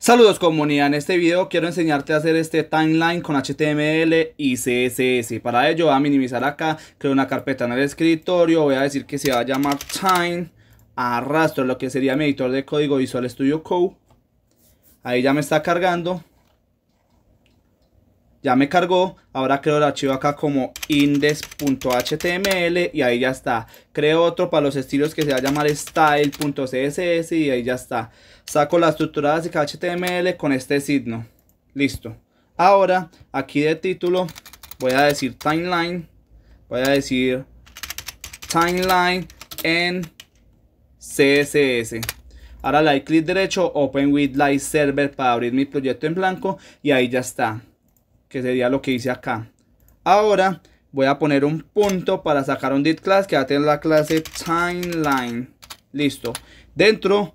Saludos comunidad, en este video quiero enseñarte a hacer este timeline con HTML y CSS Para ello voy a minimizar acá, creo una carpeta en el escritorio, voy a decir que se va a llamar time Arrastro lo que sería mi editor de código Visual Studio Code Ahí ya me está cargando ya me cargó. Ahora creo el archivo acá como index.html y ahí ya está. Creo otro para los estilos que se va a llamar style.css y ahí ya está. Saco la estructura básica HTML con este signo. Listo. Ahora, aquí de título, voy a decir timeline. Voy a decir timeline en CSS. Ahora le doy clic derecho, Open with Live Server para abrir mi proyecto en blanco y ahí ya está que sería lo que hice acá. Ahora voy a poner un punto para sacar un did class que va a tener la clase timeline. Listo. Dentro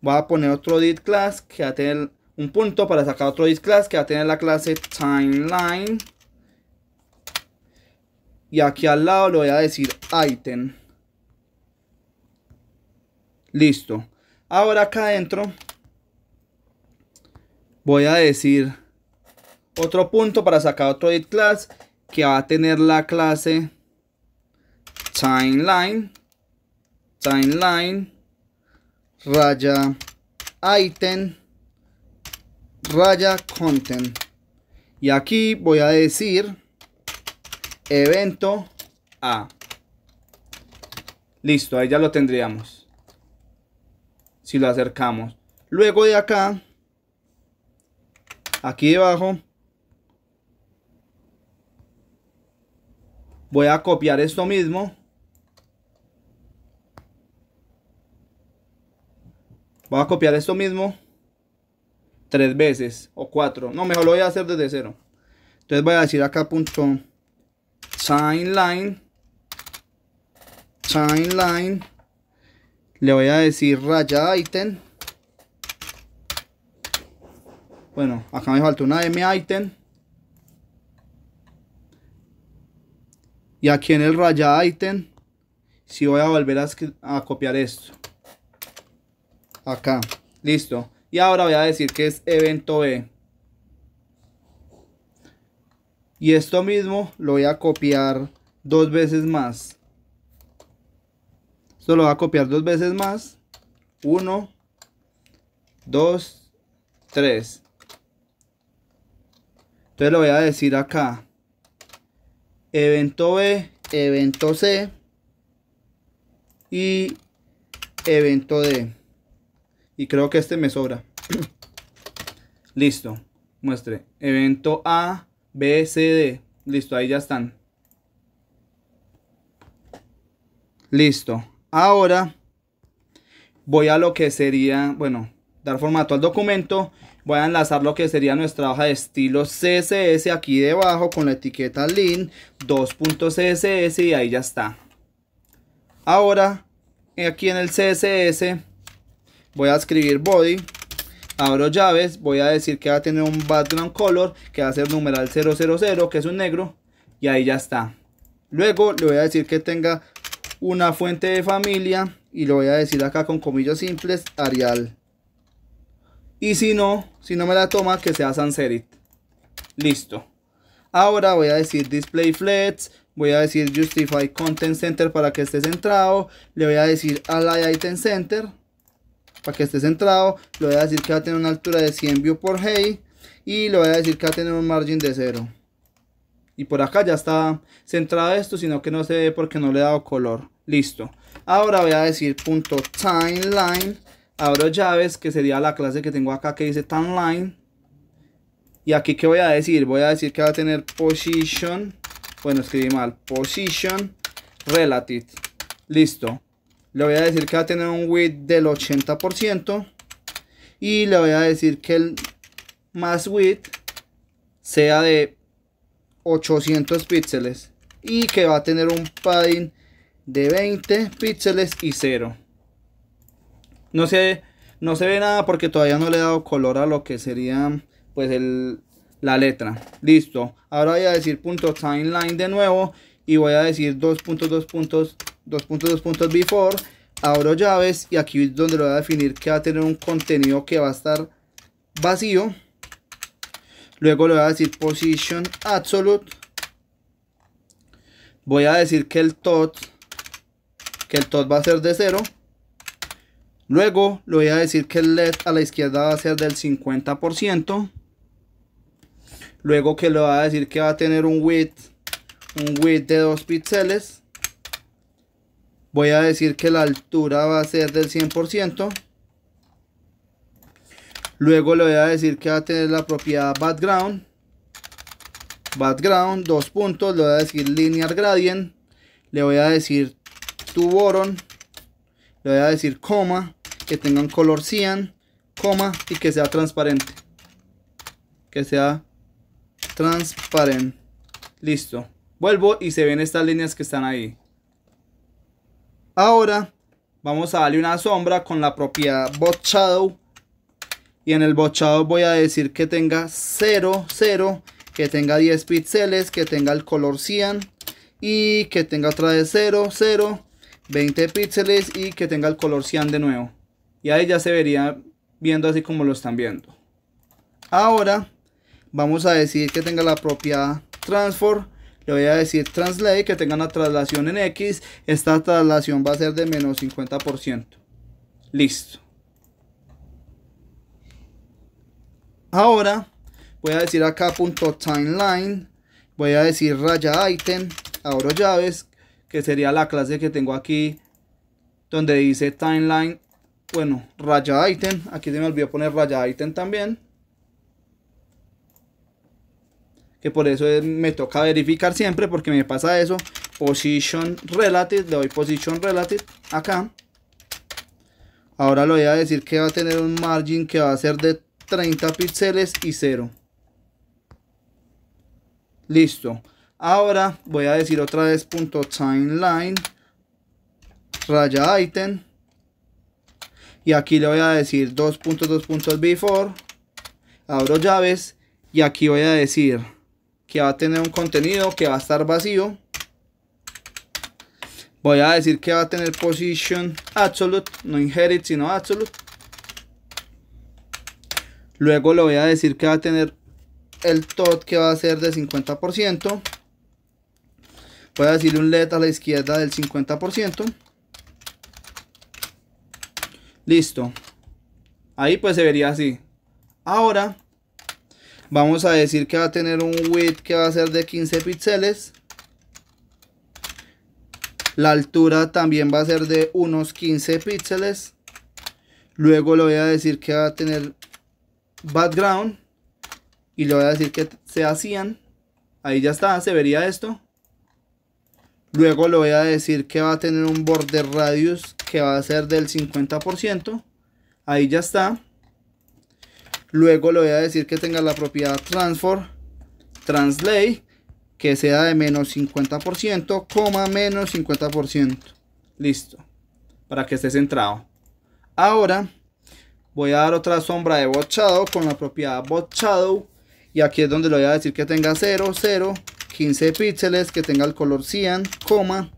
voy a poner otro did class que va a tener un punto para sacar otro did class que va a tener la clase timeline. Y aquí al lado le voy a decir item. Listo. Ahora acá adentro voy a decir otro punto para sacar otro edit class que va a tener la clase timeline timeline raya item raya content y aquí voy a decir evento a listo ahí ya lo tendríamos si lo acercamos luego de acá aquí debajo Voy a copiar esto mismo. Voy a copiar esto mismo tres veces o cuatro. No, mejor lo voy a hacer desde cero. Entonces voy a decir acá punto timeline. Le voy a decir raya item. Bueno, acá me falta una m item. y aquí en el raya item si voy a volver a, a copiar esto acá listo y ahora voy a decir que es evento B y esto mismo lo voy a copiar dos veces más esto lo voy a copiar dos veces más 1 2 3 entonces lo voy a decir acá evento B, evento C y evento D. Y creo que este me sobra. Listo. Muestre. Evento A, B, C, D. Listo, ahí ya están. Listo. Ahora voy a lo que sería, bueno, dar formato al documento, voy a enlazar lo que sería nuestra hoja de estilo CSS aquí debajo con la etiqueta link 2.css y ahí ya está. Ahora, aquí en el CSS, voy a escribir body, abro llaves, voy a decir que va a tener un background color que va a ser numeral 000 que es un negro y ahí ya está. Luego le voy a decir que tenga una fuente de familia y lo voy a decir acá con comillas simples, Arial y si no, si no me la toma, que sea sans serif. Listo. Ahora voy a decir display flex. Voy a decir justify content center para que esté centrado. Le voy a decir align item center para que esté centrado. Le voy a decir que va a tener una altura de 100 view por hey. Y le voy a decir que va a tener un margin de 0. Y por acá ya está centrado esto, sino que no se ve porque no le he dado color. Listo. Ahora voy a decir timeline abro llaves, que sería la clase que tengo acá que dice line Y aquí que voy a decir, voy a decir que va a tener position, bueno escribí mal, position relative. Listo. Le voy a decir que va a tener un width del 80% y le voy a decir que el más width sea de 800 píxeles y que va a tener un padding de 20 píxeles y 0. No se, no se ve nada porque todavía no le he dado color a lo que sería pues el, la letra. Listo. Ahora voy a decir punto timeline de nuevo y voy a decir dos puntos, dos puntos, dos puntos, dos puntos before. Abro llaves y aquí es donde lo voy a definir que va a tener un contenido que va a estar vacío. Luego le voy a decir position absolute. Voy a decir que el tot, que el tot va a ser de 0. Luego le voy a decir que el LED a la izquierda va a ser del 50%. Luego que le voy a decir que va a tener un width, un width de 2 píxeles. Voy a decir que la altura va a ser del 100%. Luego le voy a decir que va a tener la propiedad background. Background, dos puntos. Le voy a decir linear gradient. Le voy a decir tu boron le voy a decir coma, que tenga un color cian, coma y que sea transparente. Que sea transparente. Listo. Vuelvo y se ven estas líneas que están ahí. Ahora vamos a darle una sombra con la propiedad bot shadow. Y en el bot voy a decir que tenga 0, 0, que tenga 10 píxeles, que tenga el color cian y que tenga otra vez 0, 0 20 píxeles y que tenga el color cian de nuevo. Y ahí ya se vería viendo así como lo están viendo. Ahora vamos a decir que tenga la propia transform. Le voy a decir translate que tenga una traslación en X. Esta traslación va a ser de menos 50%. Listo. Ahora voy a decir acá punto timeline. Voy a decir raya item. Abro llaves que sería la clase que tengo aquí donde dice timeline bueno raya item aquí se me olvidó poner raya item también que por eso me toca verificar siempre porque me pasa eso position relative le doy position relative acá ahora le voy a decir que va a tener un margin que va a ser de 30 píxeles y 0 listo Ahora voy a decir otra vez punto timeline raya item y aquí le voy a decir puntos before abro llaves y aquí voy a decir que va a tener un contenido que va a estar vacío voy a decir que va a tener position absolute no inherit sino absolute luego le voy a decir que va a tener el tot que va a ser de 50% Voy a decirle un LED a la izquierda del 50%. Listo. Ahí pues se vería así. Ahora vamos a decir que va a tener un width que va a ser de 15 píxeles. La altura también va a ser de unos 15 píxeles. Luego le voy a decir que va a tener background. Y le voy a decir que sea hacían. Ahí ya está, se vería esto. Luego le voy a decir que va a tener un borde radius que va a ser del 50%. Ahí ya está. Luego le voy a decir que tenga la propiedad transform, translate, que sea de menos 50%, coma menos 50%. Listo. Para que esté centrado. Ahora voy a dar otra sombra de bochado con la propiedad bot Y aquí es donde le voy a decir que tenga 0, 0, 15 píxeles, que tenga el color cian, coma,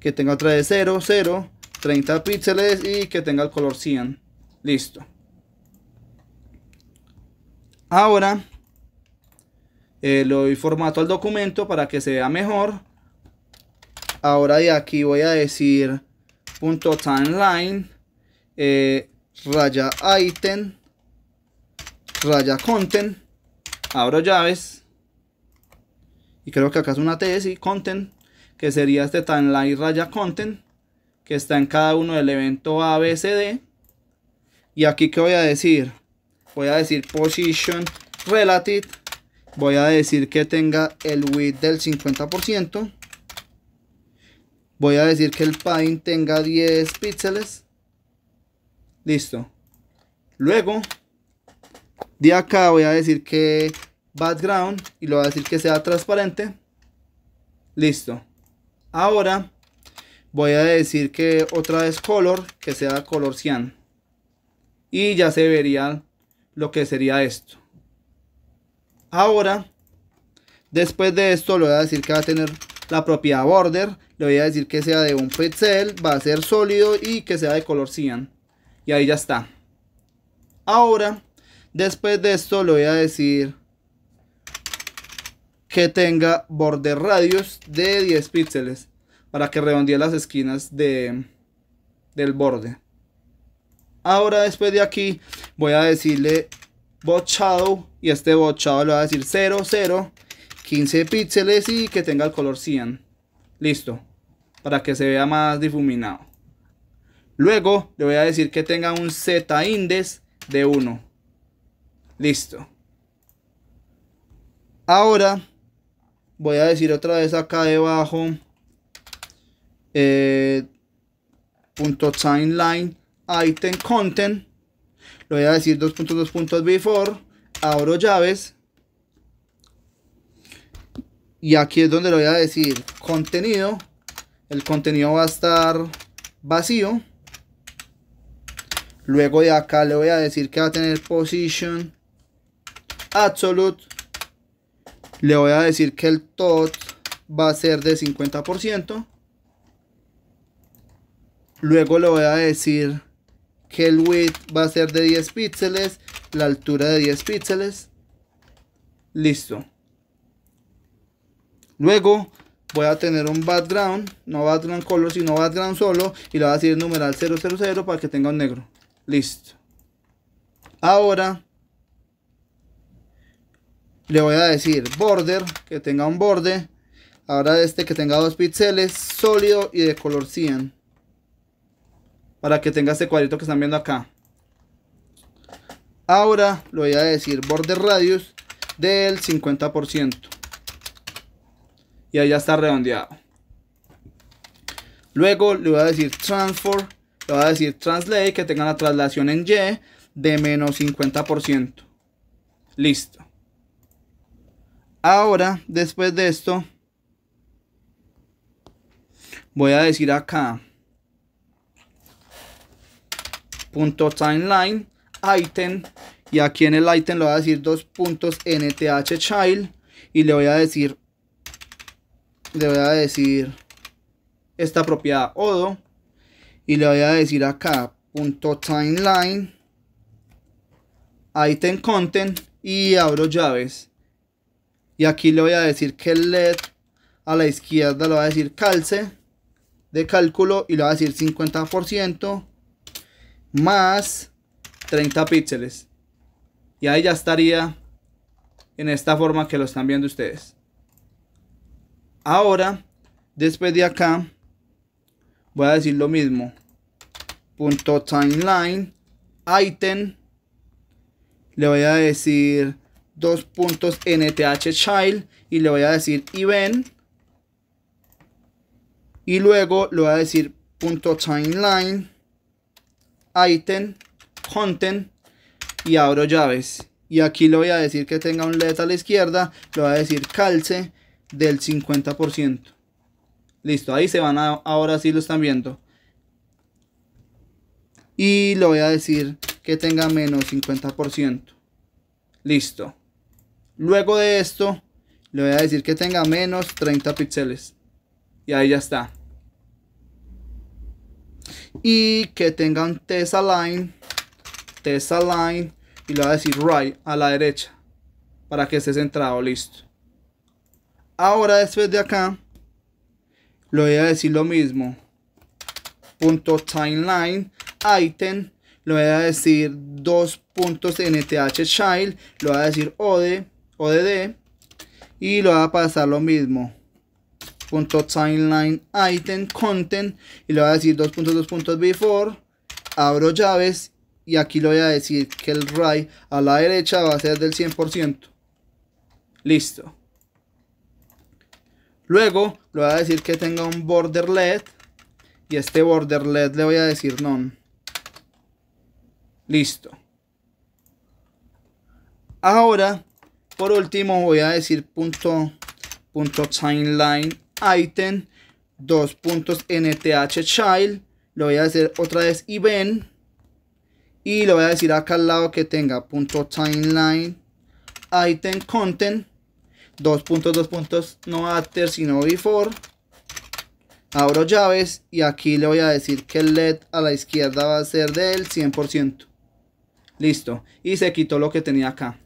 que tenga otra de 0, 0, 30 píxeles y que tenga el color cian. Listo. Ahora lo eh, le doy formato al documento para que se vea mejor. Ahora de aquí voy a decir punto timeline, eh, raya item, raya content, abro llaves y creo que acá es una tesis, content, que sería este timeline raya content, que está en cada uno del evento ABCD. Y aquí que voy a decir, voy a decir position relative, voy a decir que tenga el width del 50%, voy a decir que el padding tenga 10 píxeles, listo. Luego, de acá voy a decir que background y lo voy a decir que sea transparente. Listo. Ahora voy a decir que otra vez color, que sea color cian. Y ya se vería lo que sería esto. Ahora, después de esto le voy a decir que va a tener la propiedad border. Le voy a decir que sea de un pixel, va a ser sólido y que sea de color cian. Y ahí ya está. Ahora, después de esto le voy a decir que tenga borde radios de 10 píxeles para que redondee las esquinas de, del borde. Ahora después de aquí voy a decirle bot y este bot le va a decir 0, 0, 15 píxeles y que tenga el color 100. Listo, para que se vea más difuminado. Luego le voy a decir que tenga un Z index de 1. Listo. Ahora voy a decir otra vez acá debajo eh, timeline item content lo voy a decir dos puntos before abro llaves y aquí es donde lo voy a decir contenido el contenido va a estar vacío luego de acá le voy a decir que va a tener position absolute le voy a decir que el tot va a ser de 50%. Luego le voy a decir que el width va a ser de 10 píxeles, la altura de 10 píxeles. Listo. Luego voy a tener un background, no background color, sino background solo, y le voy a decir numeral 000 para que tenga un negro. Listo. Ahora le voy a decir border, que tenga un borde. Ahora este que tenga dos píxeles, sólido y de color 100. Para que tenga este cuadrito que están viendo acá. Ahora le voy a decir border radius del 50%. Y ahí ya está redondeado. Luego le voy a decir transform, le voy a decir translate, que tenga la traslación en Y de menos 50%. Listo. Ahora, después de esto, voy a decir acá, punto timeline, item, y aquí en el item le voy a decir dos puntos nth child, y le voy a decir, le voy a decir esta propiedad odo, y le voy a decir acá, punto timeline, item content, y abro llaves y aquí le voy a decir que el LED a la izquierda le voy a decir calce de cálculo y le voy a decir 50% más 30 píxeles y ahí ya estaría en esta forma que lo están viendo ustedes ahora después de acá voy a decir lo mismo punto timeline item le voy a decir dos puntos nth child y le voy a decir event y luego le voy a decir punto timeline item content y abro llaves y aquí le voy a decir que tenga un let a la izquierda le voy a decir calce del 50% listo ahí se van ahora sí lo están viendo y le voy a decir que tenga menos 50% listo Luego de esto, le voy a decir que tenga menos 30 píxeles. Y ahí ya está. Y que tenga un Test line Y le voy a decir right a la derecha. Para que esté centrado. Listo. Ahora después de acá. Le voy a decir lo mismo. Punto timeline. Item. Le voy a decir dos puntos nth child. Le voy a decir od. ODD y lo va a pasar lo mismo punto timeline item content y le va a decir dos puntos dos puntos abro llaves y aquí le voy a decir que el ray a la derecha va a ser del 100% listo luego le voy a decir que tenga un border led y este border led le voy a decir none listo ahora por último voy a decir punto, punto timeline item, dos puntos nth child, lo voy a hacer otra vez ven y lo voy a decir acá al lado que tenga punto timeline item content dos puntos dos puntos no after sino before abro llaves y aquí le voy a decir que el led a la izquierda va a ser del 100% listo y se quitó lo que tenía acá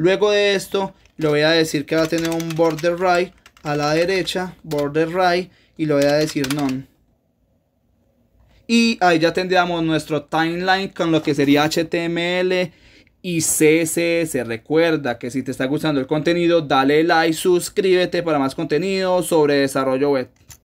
Luego de esto, le voy a decir que va a tener un border right a la derecha, border right, y le voy a decir none. Y ahí ya tendríamos nuestro timeline con lo que sería HTML y CSS. Recuerda que si te está gustando el contenido, dale like, suscríbete para más contenido sobre desarrollo web.